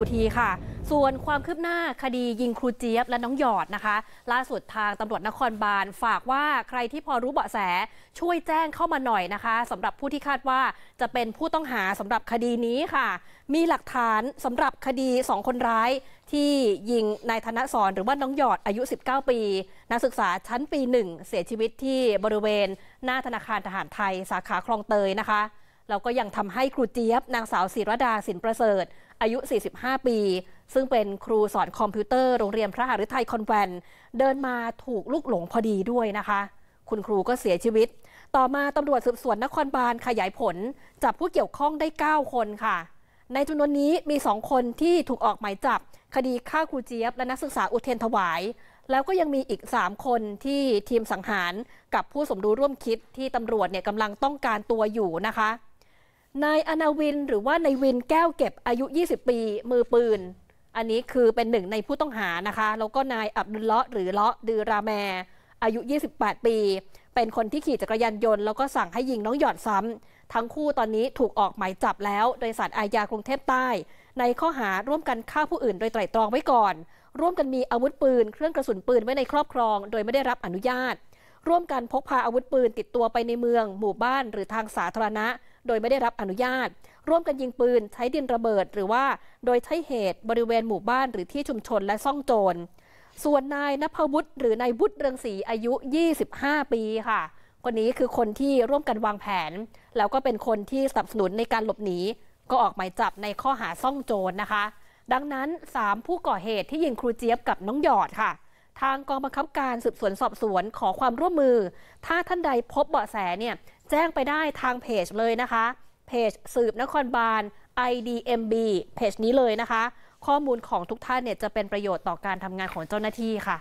ทีค่ะ ส่วนความคืบหน้าคดียิงครูเจี๊ยบและน้องหยอดนะคะ ล่าสุดทางตำรวจนครบาลฝากว่าใครที่พอรู้เบาะแสช่วยแจ้งเข้ามาหน่อยนะคะสำหรับผู้ที่คาดว่าจะเป็นผู้ต้องหาสำหรับคดีนี้ค่ะ มีหลักฐานสำหรับคดีสองคนร้าย ที่ยิงนายธนสรหรือว่าน้องหยอดอายุ 19 ปี นักศึกษาชั้นปีหนึ่งเสียชีวิตที่บริเวณหน้าธนาคารทหารไทยสาขาคลองเตยนะคะแล้วก็ยังทำให้ครูเจี๊ยบนางสาวศิรดาสินประเสริฐอายุ 45 ปี ซึ่งเป็นครูสอนคอมพิวเตอร์ โรงเรียนพระหฤทัยคอนแวนเดินมาถูกลูกหลงพอดีด้วยนะคะ คุณครูก็เสียชีวิต ต่อมาตำรวจสืบสวนนครบาลขยายผล จับผู้เกี่ยวข้องได้ 9 คนค่ะ ในจำนวนนี้มี 2 คนที่ถูกออกหมายจับ คดีฆ่าครูเจี๊ยบ และนักศึกษาอุเทนถวาย แล้วก็ยังมีอีก 3 คนที่ทีมสังหาร กับผู้สมรู้ร่วมคิด ที่ตำรวจเนี่ยกำลังต้องการตัวอยู่นะคะนายอนาวินหรือว่านายวินแก้วเก็บอายุ 20 ปี มือปืน อันนี้คือเป็นหนึ่งในผู้ต้องหานะคะ แล้วก็นายอับดุลเลาะหรือเลาะดือราแมอายุ 28 ปี เป็นคนที่ขี่จักรยานยนต์ แล้วก็สั่งให้ยิงน้องหยอดซ้ำ ทั้งคู่ตอนนี้ถูกออกหมายจับแล้ว โดยสารอาญากรุงเทพใต้ ในข้อหาร่วมกันฆ่าผู้อื่น โดยไตร่ตรองไว้ก่อน ร่วมกันมีอาวุธปืน เครื่องกระสุนปืนไว้ในครอบครอง โดยไม่ได้รับอนุญาต ร่วมกันพกพาอาวุธปืนติดตัวไปในเมือง หมู่บ้านหรือทางสาธารณะโดยไม่ได้รับอนุญาต ร่วมกันยิงปืนใช้ดินระเบิด หรือว่าโดยใช้เหตุบริเวณหมู่บ้านหรือที่ชุมชนและซ่องโจร ส่วนนายนภวุฒิหรือนายวุฒิเรืองศรีอายุ 25 ปีค่ะ คนนี้คือคนที่ร่วมกันวางแผน แล้วก็เป็นคนที่สนับสนุนในการหลบหนีก็ออกหมายจับในข้อหาซ่องโจรนะคะ ดังนั้น 3 ผู้ก่อเหตุที่ยิงครูเจี๊ยบกับน้องหยอดค่ะ ทางกองบังคับการสืบสวนสอบสวนขอความร่วมมือ ถ้าท่านใดพบเบาะแสเนี่ยแจ้งไปได้ทางเพจเลยนะคะเพจสืบนครบาล IDMB เพจนี้เลยนะคะ ข้อมูลของทุกท่านเนี่ย จะเป็นประโยชน์ต่อการทำงานของเจ้าหน้าที่ค่ะ